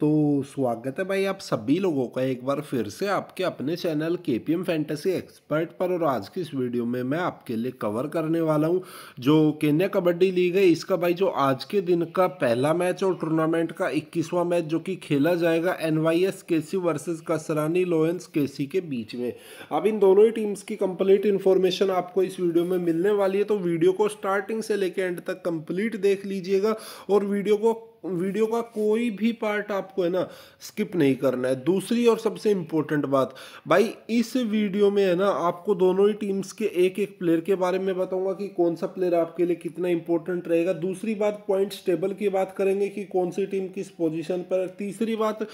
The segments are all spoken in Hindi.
तो स्वागत है भाई आप सभी लोगों का एक बार फिर से आपके अपने चैनल के पी एम फैंटेसी एक्सपर्ट पर और आज की इस वीडियो में मैं आपके लिए कवर करने वाला हूं जो केन्या कबड्डी लीग है इसका भाई जो आज के दिन का पहला मैच और टूर्नामेंट का 21वां मैच जो कि खेला जाएगा एन वाई एस के सी वर्सेज कसरानी लोयंस के सी के बीच में अब इन दोनों ही टीम्स की कंप्लीट इन्फॉर्मेशन आपको इस वीडियो में मिलने वाली है तो वीडियो को स्टार्टिंग से लेकर एंड तक कम्प्लीट देख लीजिएगा और वीडियो को वीडियो का कोई भी पार्ट आपको है ना स्किप नहीं करना है दूसरी और सबसे इम्पोर्टेंट बात भाई इस वीडियो में है ना आपको दोनों ही टीम्स के एक एक प्लेयर के बारे में बताऊंगा कि कौन सा प्लेयर आपके लिए कितना इंपॉर्टेंट रहेगा दूसरी बात पॉइंट्स टेबल की बात करेंगे कि कौन सी टीम किस पोजीशन पर तीसरी बात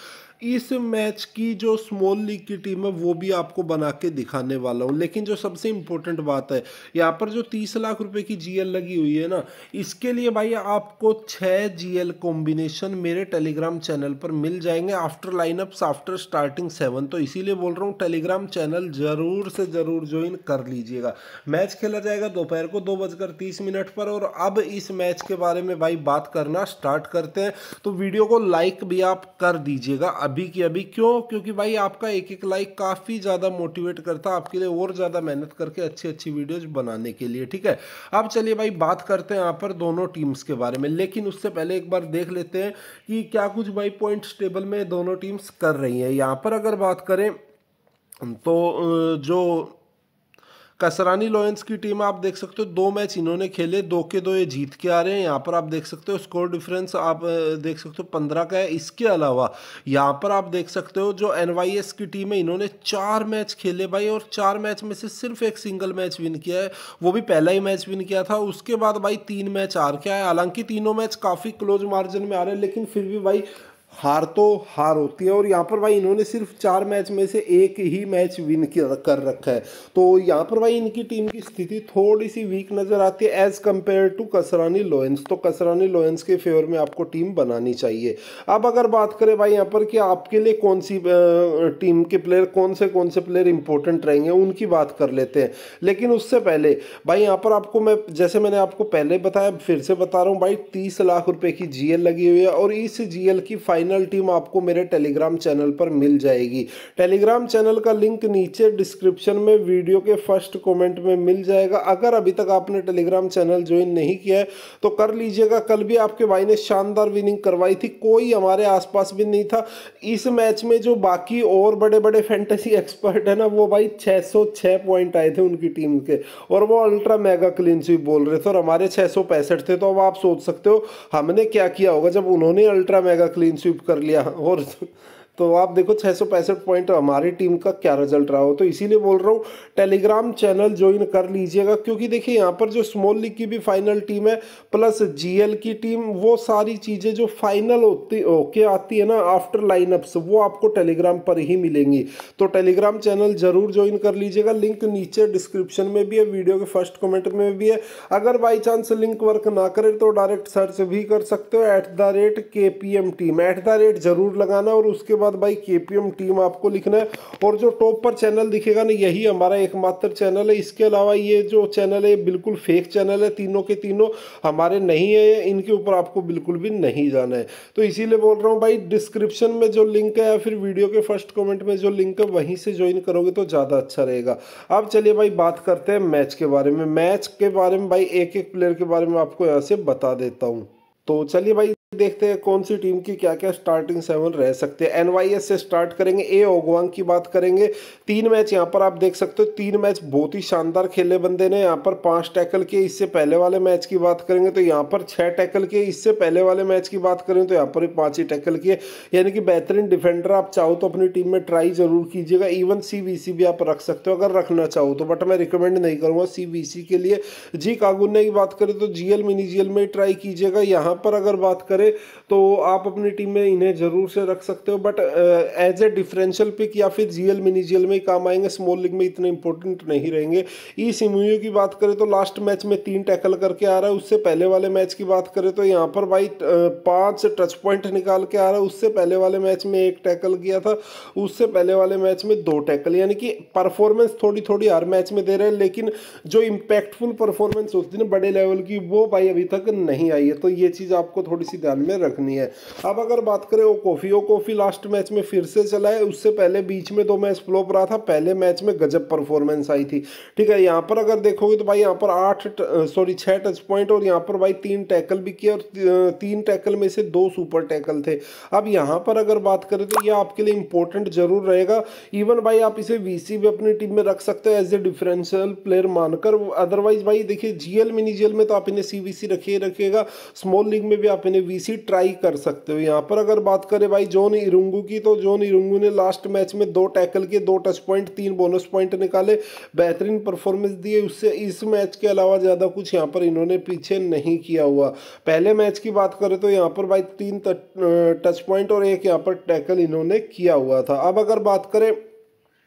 इस मैच की जो स्मॉल लीग की टीम है वो भी आपको बना के दिखाने वाला हूँ लेकिन जो सबसे इम्पोर्टेंट बात है यहाँ पर जो तीस लाख रुपए की जीएल लगी हुई है ना इसके लिए भाई आपको छः जीएल कॉम्बिनेशन मेरे टेलीग्राम चैनल पर मिल जाएंगे after lineups after starting seven तो इसीलिए बोल रहा हूँ टेलीग्राम चैनल जरूर से जरूर ज्वाइन कर लीजिएगा मैच खेला जाएगा दोपहर को दो बजकर तीस मिनट पर और अब इस मैच के बारे में भाई बात करना स्टार्ट करते हैं तो वीडियो को लाइक भी आप कर दीजिएगा अभी की अभी क्यों क्योंकि भाई आपका एक एक लाइक काफ़ी ज़्यादा मोटिवेट करता है आपके लिए और ज़्यादा मेहनत करके अच्छी अच्छी वीडियोज बनाने के लिए ठीक है अब चलिए भाई बात करते हैं यहाँ पर दोनों टीम्स के बारे में लेकिन उससे पहले एक बार देख लेते हैं कि क्या कुछ भाई पॉइंट्स टेबल में दोनों टीम्स कर रही हैं यहाँ पर अगर बात करें तो जो कसरानी लॉयंस की टीम आप देख सकते हो दो मैच इन्होंने खेले दो के दो ये जीत के आ रहे हैं यहाँ पर आप देख सकते हो स्कोर डिफरेंस आप देख सकते हो पंद्रह का है इसके अलावा यहाँ पर आप देख सकते हो जो एन की टीम है इन्होंने चार मैच खेले भाई और चार मैच में से सिर्फ एक सिंगल मैच विन किया है वो भी पहला ही मैच विन किया था उसके बाद भाई तीन मैच आर के आए हालांकि तीनों मैच काफ़ी क्लोज मार्जिन में आ रहे हैं लेकिन फिर भी भाई हार तो हार होती है और यहाँ पर भाई इन्होंने सिर्फ चार मैच में से एक ही मैच विन कर रखा है तो यहाँ पर भाई इनकी टीम की स्थिति थोड़ी सी वीक नज़र आती है as compare to Kasarani Lions तो कसरानी लोयंस के फेवर में आपको टीम बनानी चाहिए अब अगर बात करें भाई यहाँ पर कि आपके लिए कौन सी टीम के प्लेयर कौन से कौन से प्लेयर इंपॉर्टेंट रहेंगे उनकी बात कर लेते हैं लेकिन उससे पहले भाई यहाँ पर आपको मैं जैसे मैंने आपको पहले बताया फिर से बता रहा हूँ भाई तीस लाख रुपये की जी लगी हुई है और इस जी की फाइल फाइनल टीम आपको मेरे टेलीग्राम चैनल पर मिल जाएगी टेलीग्राम चैनल का लिंक नीचे डिस्क्रिप्शन में वीडियो के फर्स्ट कमेंट में मिल जाएगा अगर अभी तक आपने टेलीग्राम चैनल ज्वाइन नहीं किया है तो कर लीजिएगा कल भी आपके भाई ने शानदार विनिंग करवाई थी कोई हमारे आसपास भी नहीं था इस मैच में जो बाकी और बड़े बड़े फैंटेसी एक्सपर्ट है ना वो भाई 606 पॉइंट आए थे उनकी टीम के और वो अल्ट्रा मेगा क्लीन स्वीप बोल रहे थे और हमारे छः थे तो अब आप सोच सकते हो हमने क्या किया होगा जब उन्होंने अल्ट्रा मेगा क्लीन स्वीप चुप कर लिया और तो आप देखो छः पॉइंट हमारी टीम का क्या रिजल्ट रहा हो तो इसीलिए बोल रहा हूँ टेलीग्राम चैनल ज्वाइन कर लीजिएगा क्योंकि देखिए यहाँ पर जो स्मॉल लीग की भी फाइनल टीम है प्लस जीएल की टीम वो सारी चीज़ें जो फाइनल होती होके आती है ना आफ्टर लाइनअप्स वो आपको टेलीग्राम पर ही मिलेंगी तो टेलीग्राम चैनल ज़रूर ज्वाइन कर लीजिएगा लिंक नीचे डिस्क्रिप्शन में भी है वीडियो के फर्स्ट कॉमेंट में भी है अगर बाई चांस लिंक वर्क ना करे तो डायरेक्ट सर्च भी कर सकते हो at the rate K P M team at the rate ज़रूर लगाना और उसके बाद साथ भाई के टीम आपको लिखना है और जो टॉप पर चैनल दिखेगा ना यही हमारा एकमात्र चैनल है इसके अलावा ये जो चैनल है बिल्कुल फेक चैनल है तीनों के तीनों हमारे नहीं है इनके ऊपर आपको बिल्कुल भी नहीं जाना है तो इसीलिए बोल रहा हूँ भाई डिस्क्रिप्शन में जो लिंक है या फिर वीडियो के फर्स्ट कॉमेंट में जो लिंक है वहीं से ज्वाइन करोगे तो ज़्यादा अच्छा रहेगा अब चलिए भाई बात करते हैं मैच के बारे में मैच के बारे में भाई एक एक प्लेयर के बारे में आपको यहाँ से बता देता हूँ तो चलिए भाई देखते हैं कौन सी टीम की क्या क्या स्टार्टिंग सेवन रह सकते हैं एनवाईएस से स्टार्ट करेंगे ए ओगवांग की बात करेंगे तीन मैच यहाँ पर आप देख सकते हो तीन मैच बहुत ही शानदार खेले बंदे ने यहाँ पर पांच टैकल किए इससे पहले वाले मैच की बात करेंगे तो यहाँ पर छह टैकल किए इससे पहले वाले मैच की बात करें तो यहाँ पर भी ही टैकल किए यानी कि बेहतरीन डिफेंडर आप चाहो तो अपनी टीम में ट्राई जरूर कीजिएगा इवन सी भी आप रख सकते हो अगर रखना चाहो तो बट मैं रिकमेंड नहीं करूँगा सी के लिए जी कागुन्ने की बात करें तो जीएल मिनी जीएल में ट्राई कीजिएगा यहाँ पर अगर बात करें तो आप अपनी टीम में इन्हें ज़रूर से रख सकते हो but as a differential pick या फिर जीएल मिनी जीएल में ही काम आएंगे स्मॉल लीग में इतने इंपॉर्टेंट नहीं रहेंगे ई सिमोयो की बात करें तो लास्ट मैच में तीन टैकल करके आ रहा है उससे पहले वाले मैच की बात करें तो यहाँ पर भाई पाँच टच पॉइंट निकाल के आ रहा है उससे पहले वाले मैच में एक टैकल किया था उससे पहले वाले मैच में दो टैकल यानी कि परफॉर्मेंस थोड़ी थोड़ी हर मैच में दे रहे हैं लेकिन जो इम्पैक्टफुल परफॉर्मेंस होती है ना बड़े लेवल की वो भाई अभी तक नहीं आई है तो ये चीज़ आपको थोड़ी सी ध्यान ध्यान में रखनी है अब अगर बात करें O Kofi O Kofi last match में फिर से चला है उससे पहले बीच में दो मैच फ्लोप रहा था पहले मैच में गजब परफॉर्मेंस आई थी ठीक है यहाँ पर अगर देखोगे तो भाई यहाँ पर आठ सॉरी छः टच पॉइंट और यहाँ पर भाई तीन टैकल भी किया और तीन टैकल में से दो सुपर टैकल थे अब यहाँ पर अगर बात करें तो ये आपके लिए इंपॉर्टेंट जरूर रहेगा इवन भाई आप इसे वी भी अपनी टीम में रख सकते हो एज ए डिफरेंशियल प्लेयर मानकर अदरवाइज भाई देखिए जीएल मिनी जीएल में तो आप इन्हें सी रखिए रखिएगा स्मॉल लीग में भी आप इन्हें वी इसी ट्राई कर सकते हो यहाँ पर अगर बात करें भाई जॉन इरुंगू की तो जॉन इरुंगू ने लास्ट मैच में दो टैकल किए दो टच पॉइंट तीन बोनस पॉइंट निकाले बेहतरीन परफॉर्मेंस दिए उससे इस मैच के अलावा ज़्यादा कुछ यहाँ पर इन्होंने पीछे नहीं किया हुआ पहले मैच की बात करें तो यहाँ पर भाई तीन टच पॉइंट और एक यहाँ पर टैकल इन्होंने किया हुआ था अब अगर बात करें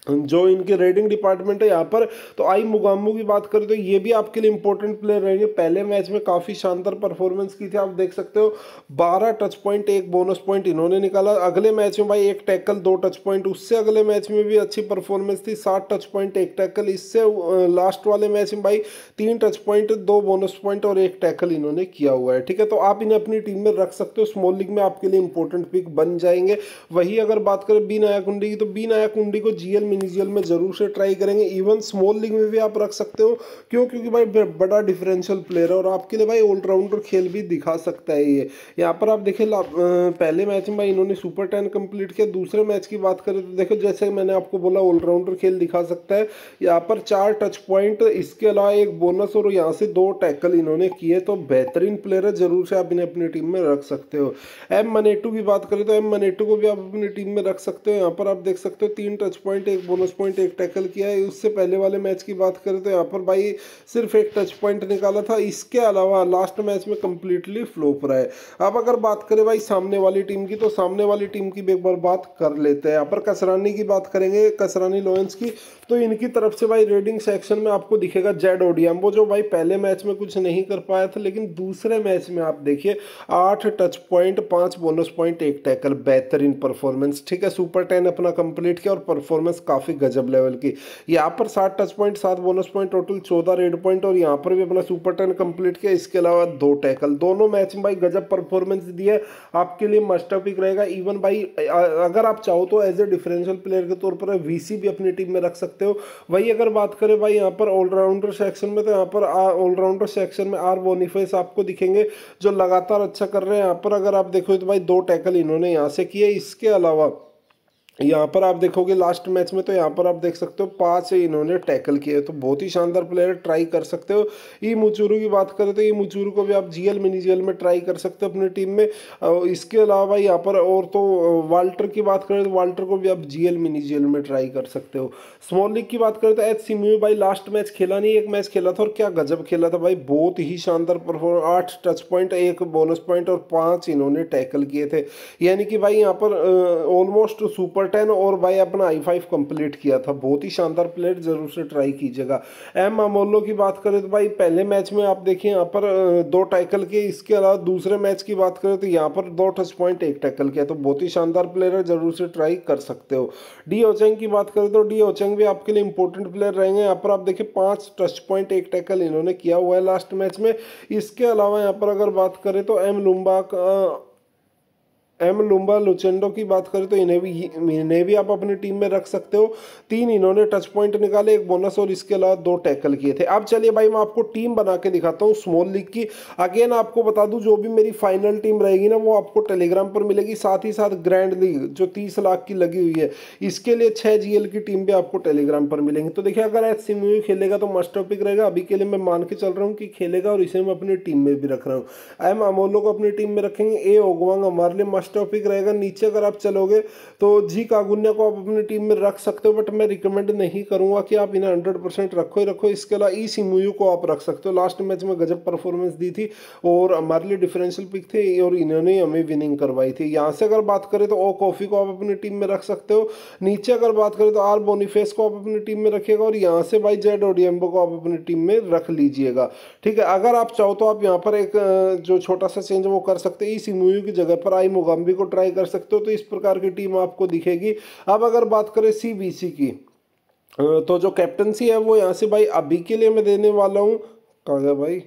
जो इनके रेडिंग डिपार्टमेंट है यहाँ पर तो आई मुगामू की बात करें तो ये भी आपके लिए इंपॉर्टेंट प्लेयर रहेंगे पहले मैच में काफ़ी शानदार परफॉर्मेंस की थी आप देख सकते हो 12 टच पॉइंट एक बोनस पॉइंट इन्होंने निकाला अगले मैच में भाई एक टैकल दो टच पॉइंट उससे अगले मैच में भी अच्छी परफॉर्मेंस थी सात टच पॉइंट एक टैकल इससे लास्ट वाले मैच में भाई तीन टच पॉइंट दो बोनस पॉइंट और एक टैकल इन्होंने किया हुआ है ठीक है तो आप इन्हें अपनी टीम में रख सकते हो स्मॉल लीग में आपके लिए इंपॉर्टेंट पिक बन जाएंगे वही अगर बात करें बी नाया कुंडी की तो बी नाया कुंडी को जीएल इंडिविजुअल में ज़रूर से ट्राई करेंगे इवन स्मॉल लीग में भी आप रख सकते हो क्यों क्योंकि भाई बड़ा डिफरेंशियल प्लेयर है और आपके लिए भाई ऑलराउंडर खेल भी दिखा सकता है ये यहाँ पर आप देखिए पहले मैच में भाई इन्होंने सुपर टेन कंप्लीट किया दूसरे मैच की बात करें तो देखो जैसे मैंने आपको बोला ऑलराउंडर खेल दिखा सकता है यहाँ पर चार टच पॉइंट इसके अलावा एक बोनस और यहाँ से दो टैकल इन्होंने किए तो बेहतरीन प्लेयर है ज़रूर से आप इन्हें अपनी टीम में रख सकते हो एम मनेटू की बात करें तो एम मनेटू को भी आप अपनी टीम में रख सकते हो यहाँ पर आप देख सकते हो तीन टच पॉइंट एक बोनस पॉइंट एक टैकल किया है उससे पहले वाले मैच की बात करें तो यहाँ पर भाई सिर्फ एक टच पॉइंट निकाला था इसके अलावा लास्ट मैच में कंप्लीटली फ्लोप रहा है अब अगर बात करें भाई सामने वाली टीम की तो सामने वाली टीम की भी एक बार बात कर लेते हैं यहाँ पर कसरानी की बात करेंगे कसरानी लॉयंस की तो इनकी तरफ से भाई रेडिंग सेक्शन में आपको दिखेगा जेड ओडियम वो जो भाई पहले मैच में कुछ नहीं कर पाया था लेकिन दूसरे मैच में आप देखिए आठ टच पॉइंट पाँच बोनस पॉइंट एक टैकल बेहतरीन परफॉर्मेंस ठीक है सुपर टेन अपना कंप्लीट किया और परफॉर्मेंस काफ़ी गजब लेवल की यहाँ पर सात टच पॉइंट सात बोनस पॉइंट टोटल चौदह रेड पॉइंट और यहाँ पर भी अपना सुपर टेन कंप्लीट किया इसके अलावा दो टैकल दोनों मैच में भाई गजब परफॉर्मेंस दिए आपके लिए मस्ट पिक रहेगा इवन भाई अगर आप चाहो तो एज ए डिफरेंशियल प्लेयर के तौर पर वीसी भी अपनी टीम में रख सकते सकते हो वही अगर बात करें भाई यहाँ पर ऑलराउंडर सेक्शन में तो यहाँ पर ऑलराउंडर सेक्शन में आर बोनीफेस आपको दिखेंगे जो लगातार अच्छा कर रहे हैं यहाँ पर अगर आप देखो तो भाई दो टैकल इन्होंने यहाँ से किए इसके अलावा यहाँ पर आप देखोगे लास्ट मैच में तो यहाँ पर आप देख सकते हो पाँच से इन्होंने टैकल किए तो बहुत ही शानदार प्लेयर ट्राई कर सकते हो ई मुचूरू की बात करें तो ई मुचूरू को भी आप जीएल मिनी जीएल में ट्राई कर सकते हो अपनी टीम में इसके अलावा यहाँ पर और तो वाल्टर की बात करें तो वाल्टर को भी आप जीएल मिनी जीएल में ट्राई कर सकते हो स्मॉल लीग की बात करें तो एच सिमू भाई लास्ट मैच खेला नहीं एक मैच खेला था और क्या गजब खेला था भाई बहुत ही शानदार परफॉर्म आठ टच पॉइंट एक बोनस पॉइंट और पाँच इन्होंने टैकल किए थे यानी कि भाई यहाँ पर ऑलमोस्ट सुपर नंबर टेन और भाई अपना आई फाइव कंप्लीट किया था बहुत ही शानदार प्लेयर जरूर से ट्राई कीजिएगा एम अमोलो की बात करें तो भाई पहले मैच में आप देखिए यहाँ पर दो टैकल के इसके अलावा दूसरे मैच की बात करें तो यहाँ पर दो टच पॉइंट एक टैकल किया तो बहुत ही शानदार प्लेयर है जरूर से ट्राई कर सकते हो डी ओचेंग की बात करें तो डी ओचेंग भी आपके लिए इंपॉर्टेंट प्लेयर रहेंगे यहाँ पर आप देखिए पाँच टच पॉइंट एक टैकल इन्होंने किया हुआ है लास्ट मैच में इसके अलावा यहाँ पर अगर बात करें तो एम लुम्बा एम लुम्बा लुचेंडो की बात करें तो इन्हें भी इन्हें भी आप अपनी टीम में रख सकते हो तीन इन्होंने टच पॉइंट निकाले एक बोनस और इसके अलावा दो टैकल किए थे अब चलिए भाई मैं आपको टीम बना के दिखाता हूँ स्मॉल लीग की अगेन आपको बता दूँ जो भी मेरी फाइनल टीम रहेगी ना वो आपको टेलीग्राम पर मिलेगी साथ ही साथ ग्रैंड लीग जो तीस लाख की लगी हुई है इसके लिए छः जी की टीम भी आपको टेलीग्राम पर मिलेंगी तो देखिए अगर एच सिमयू खेलेगा तो मस्ट टॉपिक रहेगा अभी के लिए मैं मान के चल रहा हूँ कि खेलेगा और इसे मैं अपनी टीम में भी रख रहा हूँ एम अमोलो को अपनी टीम में रखेंगे ए ओगवांग हमारे लिए लास्ट टॉपिक रहेगा नीचे अगर आप चलोगे तो जी कागुन्या को आप अपनी टीम में रख सकते हो बट मैं रिकमेंड नहीं करूंगा कि आप इन्हें हंड्रेड परसेंट रखो ही रखो इसके अलावा ई e सिमोयू को आप रख सकते हो लास्ट मैच में गजब परफॉर्मेंस दी थी और हमारे लिए डिफरेंशियल पिक थे और इन्होंने हमें विनिंग करवाई थी यहाँ से अगर बात करें तो ओ कॉफ़ी को आप अपनी टीम में रख सकते हो नीचे अगर बात करें तो आर बोनीफेस को आप अपनी टीम में रखिएगा और यहाँ से भाई जेड ओडियम्बो को आप अपनी टीम में रख लीजिएगा ठीक है अगर आप चाहो तो आप यहाँ पर एक जो छोटा सा चेंज वो कर सकते हैं ई e सिमोयू की जगह पर आई मुगा भी को ट्राई कर सकते हो तो इस प्रकार की टीम आपको दिखेगी अब अगर बात करें सीबीसी की तो जो कैप्टनसी है वो यहाँ से भाई अभी के लिए मैं देने वाला हूँ कहा गया भाई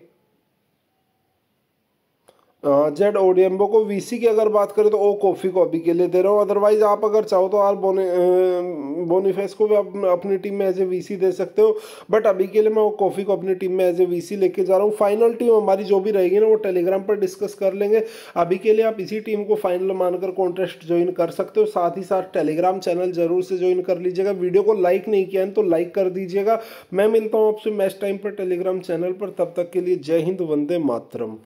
जेड ओडियम्बो को वीसी की अगर बात करें तो ओ कॉफ़ी को अभी के लिए दे रहा हूँ अदरवाइज़ आप अगर चाहो तो आर बोने बोनीफेस को भी आप अपनी टीम में एज ए वीसी दे सकते हो बट अभी के लिए मैं वो कॉफ़ी को अपनी टीम में एज ए वीसी लेके जा रहा हूँ फाइनल टीम हमारी जो भी रहेगी ना वो टेलीग्राम पर डिस्कस कर लेंगे अभी के लिए आप इसी टीम को फाइनल मानकर कॉन्टेस्ट ज्वाइन कर सकते हो साथ ही साथ टेलीग्राम चैनल ज़रूर से ज्वाइन कर लीजिएगा वीडियो को लाइक नहीं किया है तो लाइक कर दीजिएगा मैं मिलता हूँ आपसे मैच टाइम पर टेलीग्राम चैनल पर तब तक के लिए जय हिंद वंदे मातरम